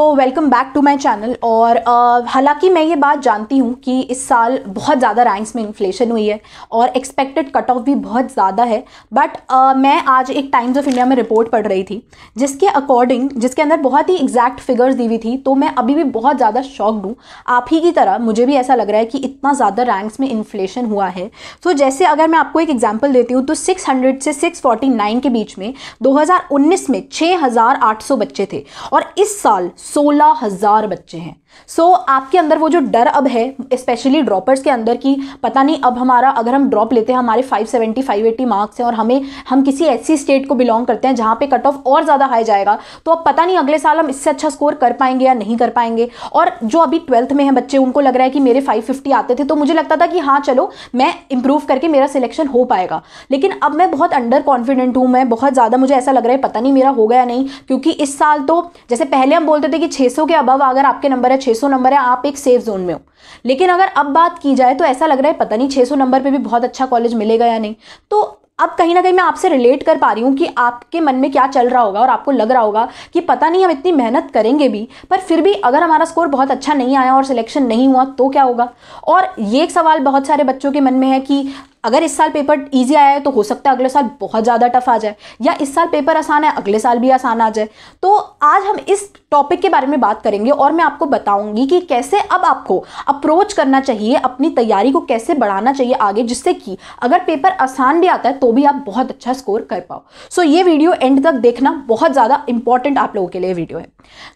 so welcome back to my channel और हालांकि मैं ये बात जानती हूँ कि इस साल बहुत ज़्यादा रैंक्स में इन्फ्लेशन हुई है और एक्सपेक्टेड कट ऑफ भी बहुत ज़्यादा है बट uh, मैं आज एक टाइम्स ऑफ इंडिया में रिपोर्ट पढ़ रही थी जिसके अकॉर्डिंग जिसके अंदर बहुत ही एग्जैक्ट फिगर्स दी हुई थी तो मैं अभी भी बहुत ज़्यादा शॉक्ड हूँ आप ही की तरह मुझे भी ऐसा लग रहा है कि इतना ज़्यादा रैंक्स में इन्फ्लेशन हुआ है तो जैसे अगर मैं आपको एक एग्जाम्पल देती हूँ तो सिक्स से सिक्स के बीच में दो में छः बच्चे थे और इस साल सोलह सोलह हजार बच्चे हैं सो so, आपके अंदर वो जो डर अब है स्पेशली ड्रॉपर्स के अंदर कि पता नहीं अब हमारा अगर हम ड्रॉप लेते हैं हमारे 570 580 मार्क्स हैं और हमें हम किसी ऐसी स्टेट को बिलोंग करते हैं जहाँ पे कट ऑफ और ज़्यादा हाई जाएगा तो अब पता नहीं अगले साल हम इससे अच्छा स्कोर कर पाएंगे या नहीं कर पाएंगे और जो अभी ट्वेल्थ में है बच्चे उनको लग रहा है कि मेरे फाइव आते थे तो मुझे लगता था कि हाँ चलो मैं इंप्रूव करके मेरा सिलेक्शन हो पाएगा लेकिन अब मैं बहुत अंडर कॉन्फिडेंट हूँ मैं बहुत ज़्यादा मुझे ऐसा लग रहा है पता नहीं मेरा होगा या नहीं क्योंकि इस साल तो जैसे पहले हम बोलते थे कि छः के अबव अगर आपके नंबर है 600 नंबर है आप एक सेफ जोन में हो लेकिन अगर अब बात की जाए तो ऐसा लग रहा है पता नहीं 600 नंबर पे भी बहुत अच्छा कॉलेज मिलेगा या नहीं तो अब कहीं ना कहीं मैं आपसे रिलेट कर पा रही हूँ कि आपके मन में क्या चल रहा होगा और आपको लग रहा होगा कि पता नहीं हम इतनी मेहनत करेंगे भी पर फिर भी अगर हमारा स्कोर बहुत अच्छा नहीं आया और सिलेक्शन नहीं हुआ तो क्या होगा और ये एक सवाल बहुत सारे बच्चों के मन में है कि अगर इस साल पेपर ईजी आया है तो हो सकता है अगले साल बहुत ज़्यादा टफ आ जाए या इस साल पेपर आसान है अगले साल भी आसान आ जाए तो आज हम इस टॉपिक के बारे में बात करेंगे और मैं आपको बताऊंगी कि कैसे अब आपको अप्रोच करना चाहिए अपनी तैयारी को कैसे बढ़ाना चाहिए आगे जिससे कि अगर पेपर आसान भी आता है तो भी आप बहुत अच्छा स्कोर कर पाओ सो ये वीडियो एंड तक देखना बहुत ज़्यादा इंपॉर्टेंट आप लोगों के लिए वीडियो है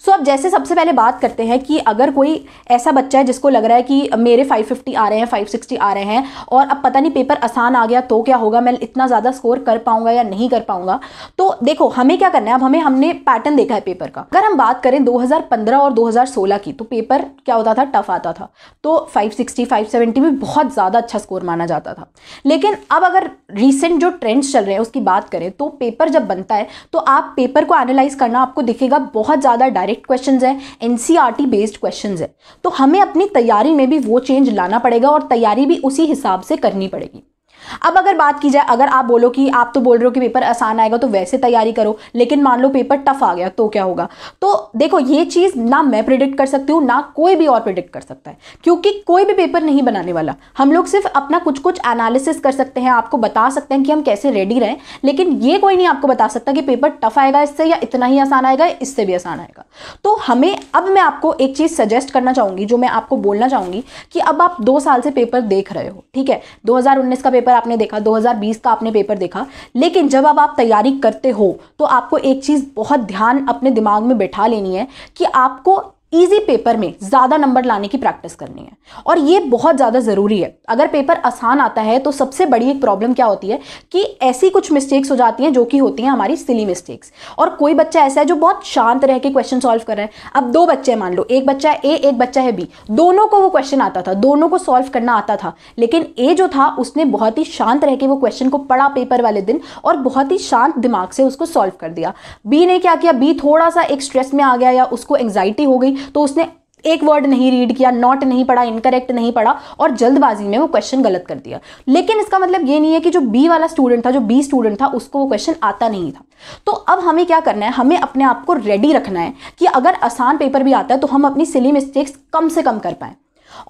सो अब जैसे सबसे पहले बात करते हैं कि अगर कोई ऐसा बच्चा है जिसको लग रहा है कि मेरे फाइव आ रहे हैं फाइव आ रहे हैं और अब पता नहीं पेपर पेपर आसान आ गया तो क्या होगा मैं इतना ज़्यादा स्कोर कर पाऊंगा या नहीं कर पाऊंगा तो देखो हमें क्या करना है अब हमें हमने पैटर्न देखा है पेपर का अगर हम बात करें 2015 और 2016 की तो पेपर क्या होता था टफ आता था तो 560 570 में बहुत ज़्यादा अच्छा स्कोर माना जाता था लेकिन अब अगर रिसेंट जो ट्रेंड्स चल रहे हैं उसकी बात करें तो पेपर जब बनता है तो आप पेपर को एनालाइज करना आपको दिखेगा बहुत ज़्यादा डायरेक्ट क्वेश्चन हैं एन बेस्ड क्वेश्चन हैं तो हमें अपनी तैयारी में भी वो चेंज लाना पड़ेगा और तैयारी भी उसी हिसाब से करनी पड़ेगी अब अगर बात की जाए अगर आप बोलो कि आप तो बोल रहे हो कि पेपर आसान आएगा तो वैसे तैयारी करो लेकिन मान लो पेपर टफ आ गया तो क्या होगा तो देखो ये चीज़ ना मैं प्रिडिक्ट कर सकती हूँ ना कोई भी और प्रिडिक्ट कर सकता है क्योंकि कोई भी पेपर नहीं बनाने वाला हम लोग सिर्फ अपना कुछ कुछ एनालिसिस कर सकते हैं आपको बता सकते हैं कि हम कैसे रेडी रहें लेकिन ये कोई नहीं आपको बता सकता कि पेपर टफ आएगा इससे या इतना ही आसान आएगा इससे भी आसान आएगा तो हमें अब मैं आपको एक चीज़ सजेस्ट करना चाहूँगी जो मैं आपको बोलना चाहूँगी कि अब आप दो साल से पेपर देख रहे हो ठीक है दो का पेपर आपने देखा 2020 का आपने पेपर देखा लेकिन जब अब आप तैयारी करते हो तो आपको एक चीज़ बहुत ध्यान अपने दिमाग में बैठा लेनी है कि आपको ईजी पेपर में ज़्यादा नंबर लाने की प्रैक्टिस करनी है और ये बहुत ज़्यादा ज़रूरी है अगर पेपर आसान आता है तो सबसे बड़ी एक प्रॉब्लम क्या होती है कि ऐसी कुछ मिस्टेक्स हो जाती हैं जो कि होती हैं हमारी सिली मिस्टेक्स और कोई बच्चा ऐसा है जो बहुत शांत रह के क्वेश्चन सॉल्व कर रहे हैं अब दो बच्चे हैं मान लो एक बच्चा है ए एक बच्चा है बी दोनों को वो क्वेश्चन आता था दोनों को सॉल्व करना आता था लेकिन ए जो था उसने बहुत ही शांत रह के वो क्वेश्चन को पढ़ा पेपर वाले दिन और बहुत ही शांत दिमाग से उसको सॉल्व कर दिया बी ने क्या किया बी थोड़ा सा एक स्ट्रेस में आ गया या उसको एंग्जाइटी हो गई तो उसने एक वर्ड नहीं रीड किया नॉट नहीं पढ़ा इनकरेक्ट नहीं पढ़ा और जल्दबाजी में वो क्वेश्चन गलत कर दिया लेकिन इसका मतलब ये नहीं है कि जो बी वाला स्टूडेंट था जो बी स्टूडेंट था उसको वो क्वेश्चन आता नहीं था तो अब हमें क्या करना है हमें अपने आप को रेडी रखना है कि अगर आसान पेपर भी आता है तो हम अपनी सिली मिस्टेक्स कम से कम कर पाए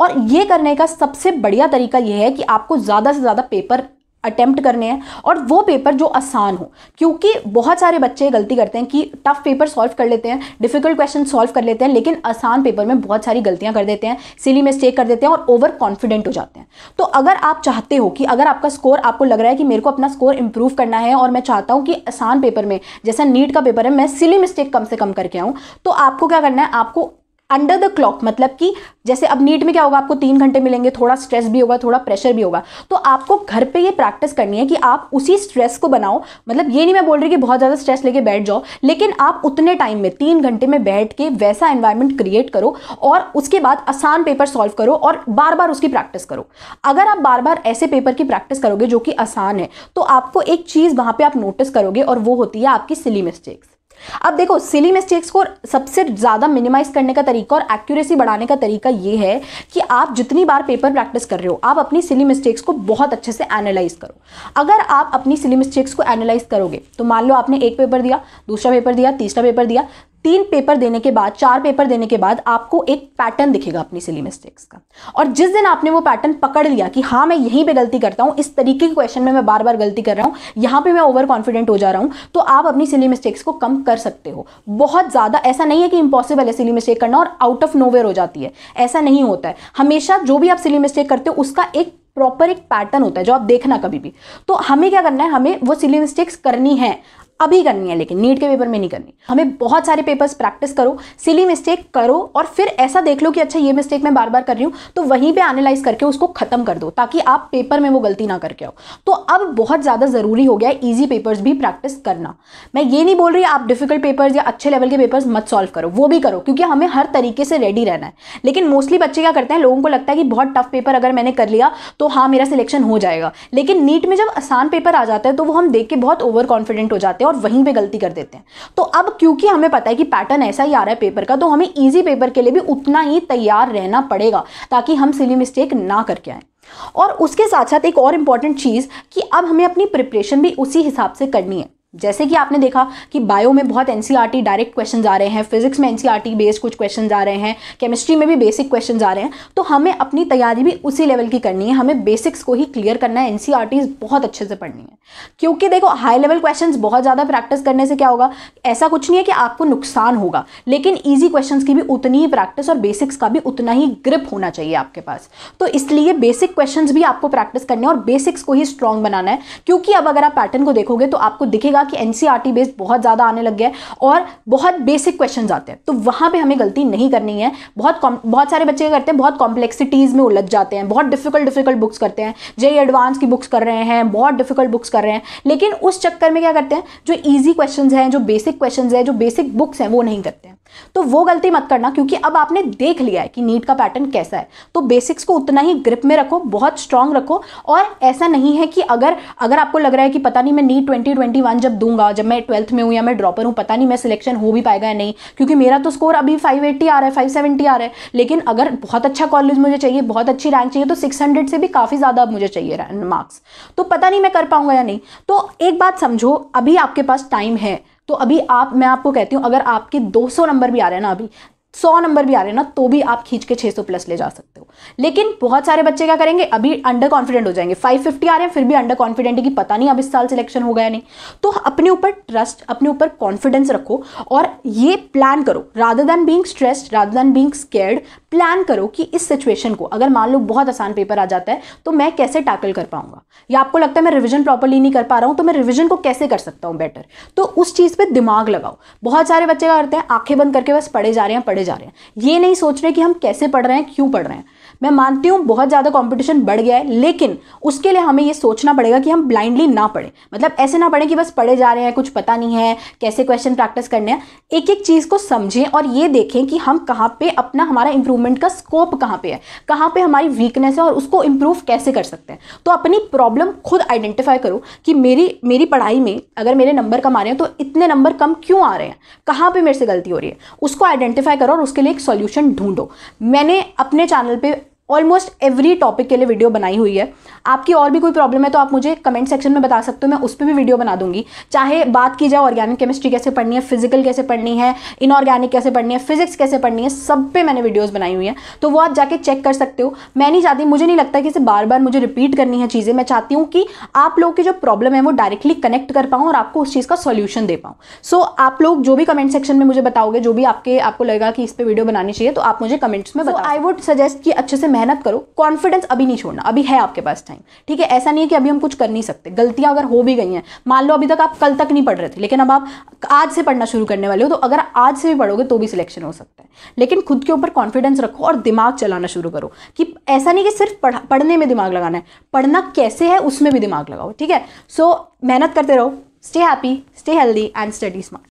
और ये करने का सबसे बढ़िया तरीका यह है कि आपको ज़्यादा से ज़्यादा पेपर अटैम्प्ट करने हैं और वो पेपर जो आसान हो क्योंकि बहुत सारे बच्चे गलती करते हैं कि टफ पेपर सॉल्व कर लेते हैं डिफिकल्ट क्वेश्चन सॉल्व कर लेते हैं लेकिन आसान पेपर में बहुत सारी गलतियां कर देते हैं सिली मिस्टेक कर देते हैं और ओवर कॉन्फिडेंट हो जाते हैं तो अगर आप चाहते हो कि अगर आपका स्कोर आपको लग रहा है कि मेरे को अपना स्कोर इंप्रूव करना है और मैं चाहता हूँ कि आसान पेपर में जैसा नीट का पेपर है मैं सिली मिस्टेक कम से कम करके आऊँ तो आपको क्या करना है आपको अंडर द क्लॉक मतलब कि जैसे अब नीट में क्या होगा आपको तीन घंटे मिलेंगे थोड़ा स्ट्रेस भी होगा थोड़ा प्रेशर भी होगा तो आपको घर पे ये प्रैक्टिस करनी है कि आप उसी स्ट्रेस को बनाओ मतलब ये नहीं मैं बोल रही कि बहुत ज़्यादा स्ट्रेस लेके बैठ जाओ लेकिन आप उतने टाइम में तीन घंटे में बैठ के वैसा एन्वायरमेंट क्रिएट करो और उसके बाद आसान पेपर सॉल्व करो और बार बार उसकी प्रैक्टिस करो अगर आप बार बार ऐसे पेपर की प्रैक्टिस करोगे जो कि आसान है तो आपको एक चीज़ वहाँ पर आप नोटिस करोगे और वो होती है आपकी सिली मिस्टेक्स अब देखो सिली मिस्टेक्स को सबसे ज़्यादा मिनिमाइज करने का तरीका और एक्यूरेसी बढ़ाने का तरीका ये है कि आप जितनी बार पेपर प्रैक्टिस कर रहे हो आप अपनी सिली मिस्टेक्स को बहुत अच्छे से एनालाइज करो अगर आप अपनी सिली मिस्टेक्स को एनालाइज करोगे तो मान लो आपने एक पेपर दिया दूसरा पेपर दिया तीसरा पेपर दिया तीन पेपर देने के बाद चार पेपर देने के बाद आपको एक पैटर्न दिखेगा अपनी सिली मिस्टेक्स का और जिस दिन आपने वो पैटर्न पकड़ लिया कि हाँ मैं यहीं पे गलती करता हूँ इस तरीके के क्वेश्चन में मैं बार बार गलती कर रहा हूँ यहाँ पे मैं ओवर कॉन्फिडेंट हो जा रहा हूँ तो आप अपनी सिली मिस्टेक्स को कम कर सकते हो बहुत ज़्यादा ऐसा नहीं है कि इम्पॉसिबल है सिली मिस्टेक करना और आउट ऑफ नोवेयर हो जाती है ऐसा नहीं होता है हमेशा जो भी आप सिली मिस्टेक करते हो उसका एक प्रॉपर एक पैटर्न होता है जो आप देखना कभी भी तो हमें क्या करना है हमें वो सिली मिस्टेक्स करनी है अभी करनी है लेकिन नीट के पेपर में नहीं करनी हमें बहुत सारे पेपर्स प्रैक्टिस करो सिली मिस्टेक करो और फिर ऐसा देख लो कि अच्छा ये मिस्टेक मैं बार बार कर रही हूँ तो वहीं पर एनालाइज करके उसको खत्म कर दो ताकि आप पेपर में वो गलती ना करके आओ तो अब बहुत ज़्यादा ज़रूरी हो गया है ईजी पेपर्स भी प्रैक्टिस करना मैं ये नहीं बोल रही आप डिफिकल्ट पेपर्स या अच्छे लेवल के पेपर्स मत सॉल्व करो वो भी करो क्योंकि हमें हर तरीके से रेडी रहना है लेकिन मोस्टली बच्चे क्या करते हैं लोगों को लगता है कि बहुत टफ पेपर अगर मैंने कर लिया तो हाँ मेरा सिलेक्शन हो जाएगा लेकिन नीट में जब आसान पेपर आ जाता है तो वो हम देख के बहुत ओवर कॉन्फिडेंट हो जाते हैं हैं और वहीं पर गलती कर देते हैं तो अब क्योंकि हमें पता है कि पैटर्न ऐसा ही आ रहा है पेपर का तो हमें ईजी पेपर के लिए भी उतना ही तैयार रहना पड़ेगा ताकि हम सिली मिस्टेक ना करके आए और उसके साथ साथ एक और इंपॉर्टेंट चीज़ कि अब हमें अपनी प्रिपरेशन भी उसी हिसाब से करनी है जैसे कि आपने देखा कि बायो में बहुत एन डायरेक्ट क्वेश्चन आ रहे हैं फिजिक्स में एन बेस्ड कुछ क्वेश्चन आ रहे हैं केमिस्ट्री में भी बेसिक क्वेश्चन आ रहे हैं तो हमें अपनी तैयारी भी उसी लेवल की करनी है हमें बेसिक्स को ही क्लियर करना है एन बहुत अच्छे से पढ़नी है क्योंकि देखो हाई लेवल क्वेश्चन बहुत ज़्यादा प्रैक्टिस करने से क्या होगा ऐसा कुछ नहीं है कि आपको नुकसान होगा लेकिन ईजी क्वेश्चन की भी उतनी ही प्रैक्टिस और बेसिक्स का भी उतना ही ग्रिप होना चाहिए आपके पास तो इसलिए बेसिक क्वेश्चन भी आपको प्रैक्टिस करने और बेसिक्स को ही स्ट्रॉन्ग बनाना है क्योंकि अब अगर आप पैटर्न को देखोगे तो आपको दिखेगा देखा कि एनसीआरटी बेस्ड e बहुत ज़्यादा आने लग गया और बहुत बेसिक क्वेश्चन आते हैं तो वहां पर हमें गलती नहीं करनी है बहुत बहुत सारे बच्चे करते हैं बहुत कॉम्प्लेक्सिटीज़ में उलझ जाते हैं बहुत डिफिकल्ट डिफिकल्ट बुक्स करते हैं जे एडवांस की बुक्स कर रहे हैं बहुत डिफिकल्ट बुक्स कर रहे हैं लेकिन उस चक्कर में क्या करते हैं जो ईजी क्वेश्चन हैं जो बेसिक क्वेश्चन हैं जो बेसिक बुक्स हैं वो नहीं करते हैं तो वो गलती मत करना क्योंकि अब आपने देख लिया है कि नीट का पैटर्न कैसा है तो बेसिक्स को उतना ही ग्रिप में रखो बहुत स्ट्रांग रखो और ऐसा नहीं है कि अगर अगर आपको लग रहा है कि पता नहीं मैं नीट ट्वेंटी ट्वेंटी वन जब दूंगा जब मैं ट्वेल्थ में हूँ या मैं ड्रॉपर हूँ पता नहीं मैं सिलेक्शन हो भी पाएगा या नहीं क्योंकि मेरा तो स्कोर अभी फाइव एट्टी आ रहा है फाइव सेवेंटी आ रहा है लेकिन अगर बहुत अच्छा कॉलेज मुझे चाहिए बहुत अच्छी रैंक चाहिए तो सिक्स हंड्रेड से भी काफ़ी ज़्यादा मुझे चाहिए मार्क्स तो पता नहीं मैं कर पाऊंगा या नहीं तो एक बात समझो अभी आपके पास टाइम है तो अभी आप मैं आपको कहती हूँ अगर आपके 200 नंबर भी आ रहे हैं ना अभी सौ नंबर भी आ रहे हैं ना तो भी आप खींच के 600 प्लस ले जा सकते हो लेकिन बहुत सारे बच्चे क्या करेंगे अभी अंडर कॉन्फिडेंट हो जाएंगे 550 आ रहे हैं फिर भी अंडर कॉन्फिडेंट है कि पता नहीं अब इस साल सिलेक्शन होगा या नहीं तो अपने ऊपर ट्रस्ट अपने ऊपर कॉन्फिडेंस रखो और ये प्लान करो rather than being stressed rather than being scared plan करो कि इस सिचुएशन को अगर मान लो बहुत आसान पेपर आ जाता है तो मैं कैसे टैकल कर पाऊंगा या आपको लगता है मैं रिविजन प्रॉपरली नहीं कर पा रहा हूं तो मैं रिविजन को कैसे कर सकता हूँ बेटर तो उस चीज़ पर दिमाग लगाओ बहुत सारे बच्चे क्या करते हैं आंखें बंद करके बस पढ़े जा रहे हैं पढ़े जा रहे हैं ये नहीं सोच रहे कि हम कैसे पढ़ रहे हैं क्यों पढ़ रहे हैं मैं मानती हूँ बहुत ज़्यादा कॉम्पिटिशन बढ़ गया है लेकिन उसके लिए हमें ये सोचना पड़ेगा कि हम ब्लाइंडली ना पढ़ें मतलब ऐसे ना पढ़ें कि बस पढ़े जा रहे हैं कुछ पता नहीं है कैसे क्वेश्चन प्रैक्टिस करने हैं एक एक चीज़ को समझें और ये देखें कि हम कहाँ पे अपना हमारा इंप्रूवमेंट का स्कोप कहाँ पे है कहाँ पे हमारी वीकनेस है और उसको इम्प्रूव कैसे कर सकते हैं तो अपनी प्रॉब्लम खुद आइडेंटिफाई करो कि मेरी मेरी पढ़ाई में अगर मेरे नंबर कम आ रहे हैं तो इतने नंबर कम क्यों आ रहे हैं कहाँ पर मेरे से गलती हो रही है उसको आइडेंटिफाई करो और उसके लिए एक सोल्यूशन ढूंढो मैंने अपने चैनल पर ऑलमोस्ट एवरी टॉपिक के लिए वीडियो बनाई हुई है आपकी और भी कोई प्रॉब्लम है तो आप मुझे कमेंट सेक्शन में बता सकते हो मैं उस पर भी वीडियो बना दूंगी चाहे बात की जाए ऑर्गेनिक केमिस्ट्री कैसे पढ़नी है फिजिकल कैसे पढ़नी है इनऑर्गेनिक कैसे पढ़नी है फिजिक्स कैसे पढ़नी है सब पे मैंने वीडियोज़ बनाई हुई है तो वो आप जाके चेक कर सकते हो मैं नहीं चाहती मुझे नहीं लगता कि इसे बार बार मुझे रिपीट करनी है चीज़ें मैं चाहती हूँ कि आप लोग की जो प्रॉब्लम है वो डायरेक्टली कनेक्ट कर पाऊँ और आपको उस चीज़ का सोल्यूशन दे पाऊँ सो आप लोग जो भी कमेंट सेक्शन में मुझे बताओगे जो भी आपके आपको लगेगा कि इस पर वीडियो बनानी चाहिए तो आप मुझे कमेंट्स में बताओ आई वुड सजेस्ट कि अच्छे से मेहनत करो कॉन्फिडेंस अभी नहीं छोड़ना अभी है आपके पास टाइम ठीक है ऐसा नहीं है कि अभी हम कुछ कर नहीं सकते गलतियां अगर हो भी गई हैं मान लो अभी तक आप कल तक नहीं पढ़ रहे थे लेकिन अब आप आज से पढ़ना शुरू करने वाले हो तो अगर आज से भी पढ़ोगे तो भी सिलेक्शन हो सकता है लेकिन खुद के ऊपर कॉन्फिडेंस रखो और दिमाग चलाना शुरू करो कि ऐसा नहीं कि सिर्फ पढ़, पढ़ने में दिमाग लगाना है पढ़ना कैसे है उसमें भी दिमाग लगाओ ठीक है सो so, मेहनत करते रहो stay happy stay healthy and study smart